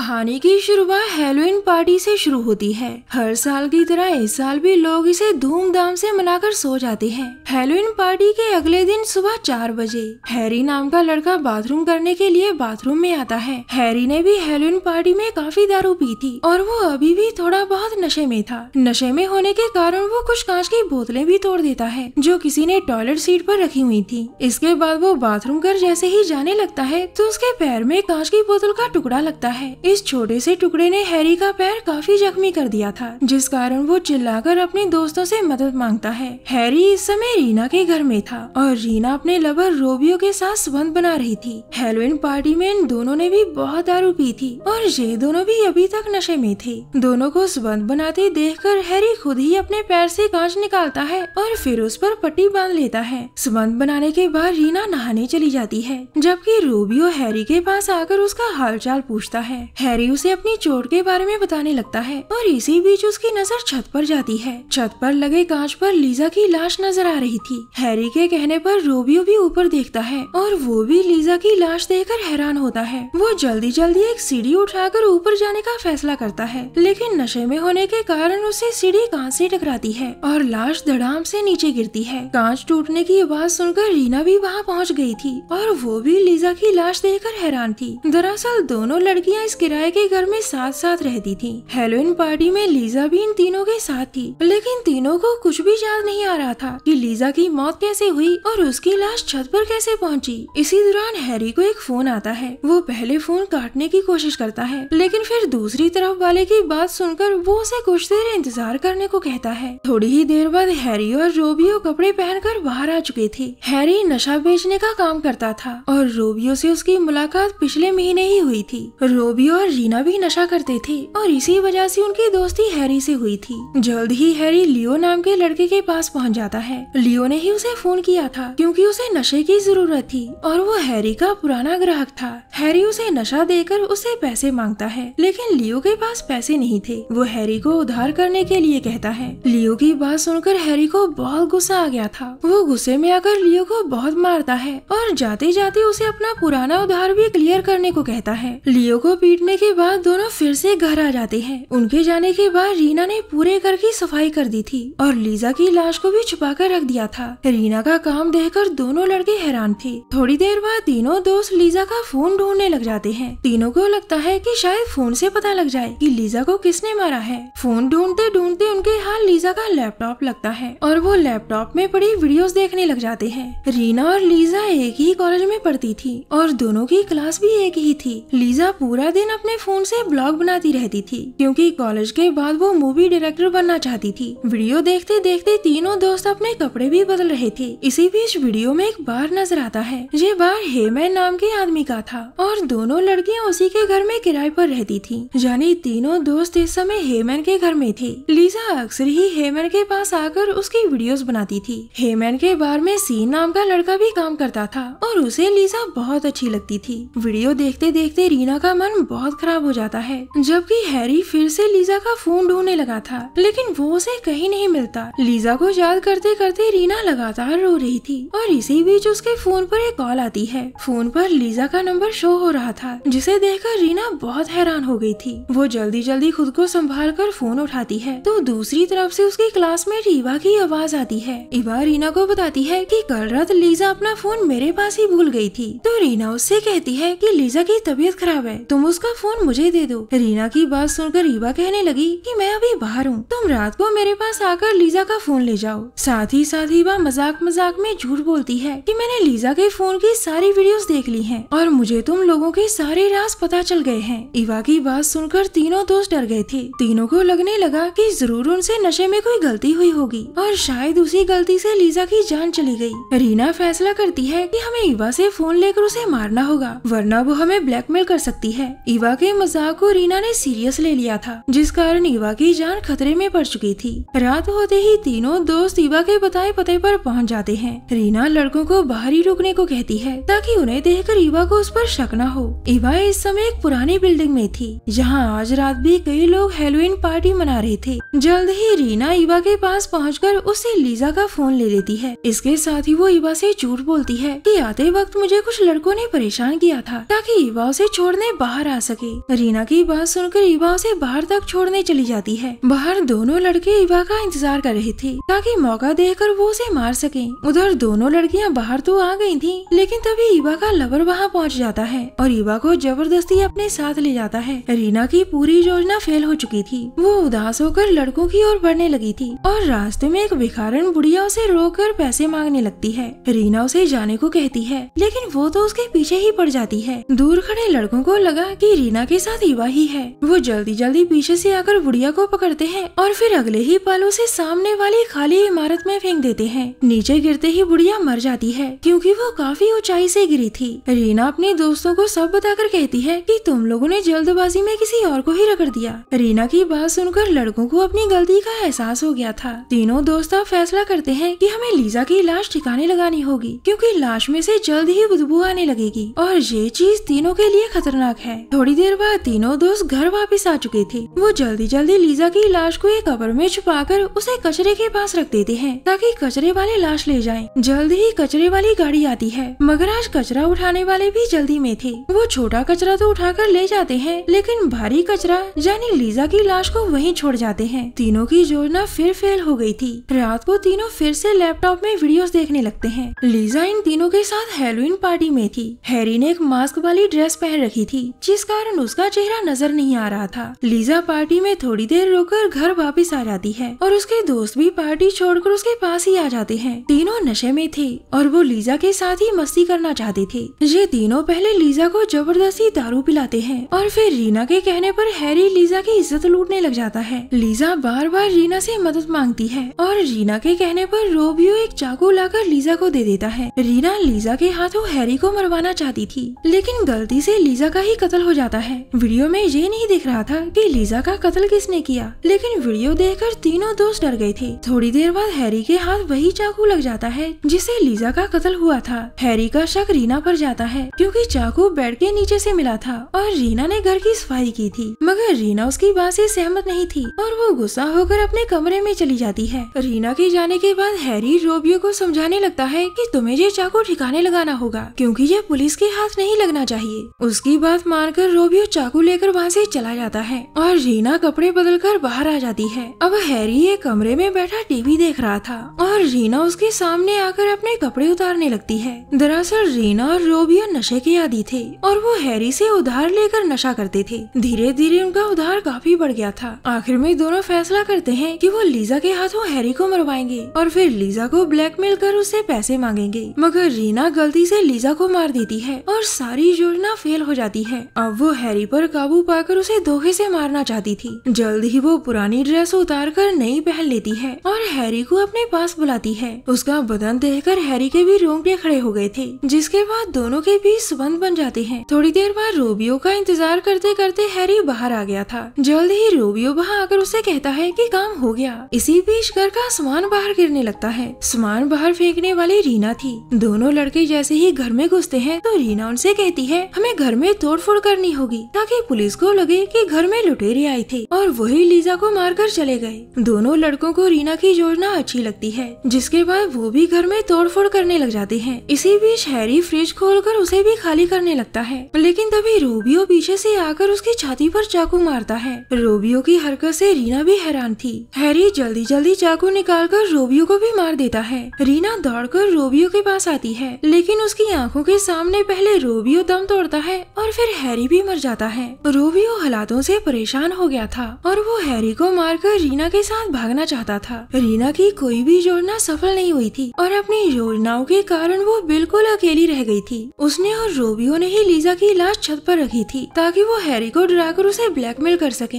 कहानी की शुरुआत हेलोइन पार्टी से शुरू होती है हर साल की तरह इस साल भी लोग इसे धूमधाम से मनाकर सो जाते हैं हेलोइन पार्टी के अगले दिन सुबह चार बजे हैरी नाम का लड़का बाथरूम करने के लिए बाथरूम में आता है हैरी ने भी हेलोइन पार्टी में काफी दारू पी थी और वो अभी भी थोड़ा बहुत साथ नशे में था नशे में होने के कारण वो कुछ कांच की बोतलें भी तोड़ देता है जो किसी ने टॉयलेट सीट पर रखी हुई थी इसके बाद वो बाथरूम कर जैसे ही जाने लगता है तो उसके पैर में कांच की बोतल का टुकड़ा लगता है इस छोटे से टुकड़े ने हैरी का पैर काफी जख्मी कर दिया था जिस कारण वो चिल्लाकर अपने दोस्तों से मदद मांगता है हैरी इस समय रीना के घर में था और रीना अपने लवर रोबियो के साथ संबंध बना रही थी हेलोइन पार्टी में इन दोनों ने भी बहुत दारू पी थी और ये दोनों भी अभी तक नशे में थे दोनों को संबंध बंद बनाते देखकर हैरी खुद ही अपने पैर से कांच निकालता है और फिर उस पर पट्टी बांध लेता है सुबंध बनाने के बाद रीना नहाने चली जाती है जबकि रूबियो हैरी के पास आकर उसका हालचाल पूछता है हैरी उसे अपनी चोट के बारे में बताने लगता है और इसी बीच उसकी नजर छत पर जाती है छत पर लगे कांच पर लीजा की लाश नजर आ रही थी हैरी के कहने पर रोबियो भी ऊपर देखता है और वो भी लीजा की लाश देखकर हैरान होता है वो जल्दी जल्दी एक सीढ़ी उठाकर ऊपर जाने का फैसला करता है लेकिन नशे में होने के कारण उसे सीढ़ी कांच से टकराती है और लाश धड़ाम से नीचे गिरती है कांच टूटने की आवाज सुनकर रीना भी वहाँ पहुँच गई थी और वो भी लीजा की लाश देखकर हैरान थी दरअसल दोनों लड़कियाँ इस किराए के घर में साथ साथ रहती थी हेलोइन पार्टी में लीजा भी इन तीनों के साथ थी लेकिन तीनों को कुछ भी याद नहीं आ रहा था की लीजा की मौत कैसे हुई और उसकी लाश छत पर कैसे पहुँची इसी दौरान हैरी को एक फोन आता है वो पहले फोन काटने की कोशिश करता है लेकिन फिर दूसरी तरफ वाले की बात सुनकर वो उसे कुछ देर इंतजार करने को कहता है थोड़ी ही देर बाद हैरी और रोबियो कपड़े पहनकर बाहर आ चुके थे हैरी नशा बेचने का काम करता था और रोबियो से उसकी मुलाकात पिछले महीने ही हुई थी रोबियो और रीना भी नशा करते थे और इसी वजह से उनकी दोस्ती हैरी से हुई थी जल्द ही हैरी लियो नाम के लड़के के पास पहुँच जाता है लियो ने ही उसे फोन किया था क्यूँकी उसे नशे की जरूरत थी और वो हैरी का पुराना ग्राहक था हैरी उसे नशा देकर उसे पैसे मांगता है लेकिन लियो के पास पैसे नहीं थे वो हैरी को उधार करने के लिए कहता है लियो की बात सुनकर हैरी को बहुत गुस्सा आ गया था वो गुस्से में आकर लियो को बहुत मारता है और जाते जाते उसे अपना पुराना उधार भी क्लियर करने को कहता है लियो को पीटने के बाद दोनों फिर से घर आ जाते हैं उनके जाने के बाद रीना ने पूरे घर की सफाई कर दी थी और लीजा की लाश को भी छुपा कर रख दिया था रीना का काम देखकर दोनों लड़के हैरान थे थोड़ी देर बाद तीनों दोस्त लीजा का फोन ढूंढने लग जाते हैं तीनों को लगता है कि शायद फोन से पता लग जाए कि लीजा को किसने मारा है है फोन ढूंढते ढूंढते उनके हाथ लीजा का लैपटॉप लगता है और वो लैपटॉप में पड़ी वीडियो देखने लग जाते हैं रीना और लीजा एक ही कॉलेज में पढ़ती थी और दोनों की क्लास भी एक ही थी लीजा पूरा दिन अपने फोन से ब्लॉग बनाती रहती थी क्योंकि कॉलेज के बाद वो मूवी डायरेक्टर बनना चाहती थी वीडियो देखते देखते तीनों दोस्त अपने कपड़े भी बदल रहे थे इसी बीच वीडियो में एक बार नजर आता है ये बार हेमैन नाम के आदमी का था और दोनों लड़कियां उसी के घर में किराए पर रहती थी यानी तीनों दोस्त इस समय हे हेमन के घर में थी लीजा अक्सर ही हेमन के पास आकर उसकी वीडियोस बनाती थी हेमन के बार में सीन नाम का लड़का भी काम करता था और उसे लीजा बहुत अच्छी लगती थी वीडियो देखते देखते रीना का मन बहुत खराब हो जाता है जबकि हैरी फिर से लीजा का फोन ढूंढने लगा था लेकिन वो उसे कहीं नहीं मिलता लीजा को याद करते करते रीना लगातार रो रही थी और इसी बीच उसके फोन पर एक कॉल आती है फोन पर लीजा का नंबर शो हो रहा था जिसे देखकर रीना बहुत हैरान हो गई थी वो जल्दी जल्दी खुद को संभाल निकाल कर फोन उठाती है तो दूसरी तरफ से उसकी क्लासमेट रीवा की आवाज आती है ईवा रीना को बताती है कि कल रात लीजा अपना फोन मेरे पास ही भूल गई थी तो रीना उससे कहती है कि लीजा की तबीयत खराब है तुम उसका फोन मुझे दे दो रीना की बात सुनकर रीवा कहने लगी कि मैं अभी बाहर हूँ तुम रात को मेरे पास आकर लीजा का फोन ले जाओ साथ ही साथ रीवा मजाक मजाक में झूठ बोलती है कि मैंने लीजा के फोन की सारी वीडियो देख ली है और मुझे तुम लोगों के सारे राज पता चल गए हैं ईवा की बात सुनकर तीनों दोस्त डर गए थे तीनों दोनों को लगने लगा कि जरूर उनसे नशे में कोई गलती हुई होगी और शायद उसी गलती से लीजा की जान चली गई। रीना फैसला करती है कि हमें ईवा से फोन लेकर उसे मारना होगा वरना वो हमें ब्लैकमेल कर सकती है ईवा के मजाक को रीना ने सीरियस ले लिया था जिस कारण ईवा की जान खतरे में पड़ चुकी थी रात होते ही तीनों दोस्त ईवा के बताए पते पर पहुँच जाते हैं रीना लड़कों को बाहर ही रुकने को कहती है ताकि उन्हें कर ईवा को उस पर शक न हो ईवा इस समय एक पुरानी बिल्डिंग में थी जहाँ आज रात भी कई लोग हेलोइन हैलोवीन पार्टी मना रहे थे जल्द ही रीना इवा के पास पहुंचकर उससे लीजा का फोन ले लेती है इसके साथ ही वो इवा से झूठ बोलती है कि आते वक्त मुझे कुछ लड़कों ने परेशान किया था ताकि ईवा उसे छोड़ने बाहर आ सके रीना की बात सुनकर ईवा उसे बाहर तक छोड़ने चली जाती है बाहर दोनों लड़के ईवा का इंतजार कर रहे थे ताकि मौका कर वो उसे मार सके उधर दोनों लड़कियां बाहर तो आ गई थी लेकिन तभी ईवा का लवर वहाँ पहुँच जाता है और ईवा को जबरदस्ती अपने साथ ले जाता है रीना की पूरी योजना फेल हो चुकी थी थी वो उदास होकर लड़कों की ओर बढ़ने लगी थी और रास्ते में एक भिखारण बुढ़िया उसे रोककर पैसे मांगने लगती है रीना उसे जाने को कहती है लेकिन वो तो उसके पीछे ही पड़ जाती है दूर खड़े लड़कों को लगा कि रीना के साथ युवा ही है वो जल्दी जल्दी पीछे से आकर बुढ़िया को पकड़ते हैं और फिर अगले ही पल उसे सामने वाली खाली इमारत में फेंक देते हैं नीचे गिरते ही बुढ़िया मर जाती है क्योंकि वो काफी ऊंचाई से गिरी थी रीना अपने दोस्तों को सब बताकर कहती है कि तुम लोगों ने जल्दबाजी में किसी और को ही रगड़ दिया रीना की बात सुनकर लड़कों को अपनी गलती का एहसास हो गया था तीनों दोस्त अब फैसला करते हैं कि हमें लीजा की लाश ठिकाने लगानी होगी क्योंकि लाश में से जल्द ही बदबू आने लगेगी और ये चीज तीनों के लिए खतरनाक है थोड़ी देर बाद तीनों दोस्त घर वापिस आ चुके थे वो जल्दी जल्दी लीजा की लाश को एक कबर में छुपा कर उसे कचरे के पास रख देते हैं ताकि कचरे वाले लाश ले जाए जल्द ही कचरे वाली गाड़ी आती है मगर आज कचरा उठाने वाले भी जल्दी में थे वो छोटा कचरा तो उठाकर ले जाते हैं लेकिन भारी कचरा यानी लीजा की लाश को वहीं छोड़ जाते हैं तीनों की योजना फिर फेल हो गई थी रात को तीनों फिर से लैपटॉप में वीडियोस देखने लगते हैं लीजा इन तीनों के साथ हेलोइन पार्टी में थी हैरी ने एक मास्क वाली ड्रेस पहन रखी थी जिस कारण उसका चेहरा नजर नहीं आ रहा था लीजा पार्टी में थोड़ी देर रोकर घर वापिस आ जाती है और उसके दोस्त भी पार्टी छोड़कर उसके पास ही आ जाते हैं तीनों नशे में थे और वो लीजा के साथ ही मस्ती करना चाहते थे ये तीनों पहले लीजा को जबरदस्ती दारू पिलाते हैं और फिर रीना के कहने पर हैरी लीजा की इज्जत लूट टूटने लग जाता है लीजा बार बार रीना से मदद मांगती है और रीना के कहने पर रोबियो एक चाकू लाकर लीजा को दे देता है रीना लीजा के हाथों हैरी को मरवाना चाहती थी लेकिन गलती से लीजा का ही कत्ल हो जाता है वीडियो में ये नहीं दिख रहा था कि लीजा का कत्ल किसने किया लेकिन वीडियो कर तीनों दोस्त डर गए थे थोड़ी देर बाद हैरी के हाथ वही चाकू लग जाता है जिसे लीजा का कत्ल हुआ था हैरी का शक रीना पर जाता है क्योंकि चाकू बेड के नीचे से मिला था और रीना ने घर की सफाई की थी मगर रीना उसकी बात से सहमत नहीं थी और वो गुस्सा होकर अपने कमरे में चली जाती है रीना के जाने के बाद हैरी रोबियो को समझाने लगता है कि तुम्हें ये चाकू ठिकाने लगाना होगा क्योंकि ये पुलिस के हाथ नहीं लगना चाहिए उसकी बात मानकर रोबियो चाकू लेकर वहाँ से चला जाता है और रीना कपड़े बदल कर बाहर आ जाती है अब हैरी एक कमरे में बैठा टीवी देख रहा था और रीना उसके सामने आकर अपने कपड़े उतारने लगती है दरअसल रीना और रोबियो नशे के आदि थे और वो हैरी से उधार लेकर नशा करते थे धीरे धीरे उनका उधार काफी बढ़ गया गया था आखिर में दोनों फैसला करते हैं कि वो लीजा के हाथों हैरी को मरवाएंगे और फिर लीजा को ब्लैकमेल कर उससे पैसे मांगेंगे मगर रीना गलती से लीजा को मार देती है और सारी योजना फेल हो जाती है अब वो हैरी पर काबू पाकर उसे धोखे से मारना चाहती थी जल्द ही वो पुरानी ड्रेस उतार कर नई पहन लेती है और हैरी को अपने पास बुलाती है उसका बदन देख कर हैरी के भी रोंगटे खड़े हो गए थे जिसके बाद दोनों के बीच संबंध बन जाते हैं थोड़ी देर बाद रोबियो का इंतजार करते करते हैरी बाहर आ गया था जल्द ही रोबियो रूबियो वहाँ आकर उसे कहता है कि काम हो गया इसी बीच घर का सामान बाहर गिरने लगता है सामान बाहर फेंकने वाली रीना थी दोनों लड़के जैसे ही घर में घुसते हैं तो रीना उनसे कहती है हमें घर में तोड़फोड़ करनी होगी ताकि पुलिस को लगे कि घर में लुटेरे आए थे और वही लीजा को मारकर चले गए दोनों लड़कों को रीना की योजना अच्छी लगती है जिसके बाद वो भी घर में तोड़फोड़ करने लग जाते हैं इसी बीच हैरी फ्रिज कर उसे भी खाली करने लगता है लेकिन तभी रोबियो पीछे से आकर उसकी छाती पर चाकू मारता है रूबियो रोबियो की हरकत से रीना भी हैरान थी हैरी जल्दी जल्दी चाकू निकालकर रोबियो को भी मार देता है रीना दौड़कर रोबियो के पास आती है लेकिन उसकी आंखों के सामने पहले रोबियो दम तोड़ता है और फिर हैरी भी मर जाता है रोबियो हालातों से परेशान हो गया था और वो हैरी को मारकर रीना के साथ भागना चाहता था रीना की कोई भी योजना सफल नहीं हुई थी और अपनी योजनाओं के कारण वो बिल्कुल अकेली रह गई थी उसने और रोबियो ने ही लीजा की लाश छत पर रखी थी ताकि वो हैरी को डराकर उसे ब्लैकमेल कर सके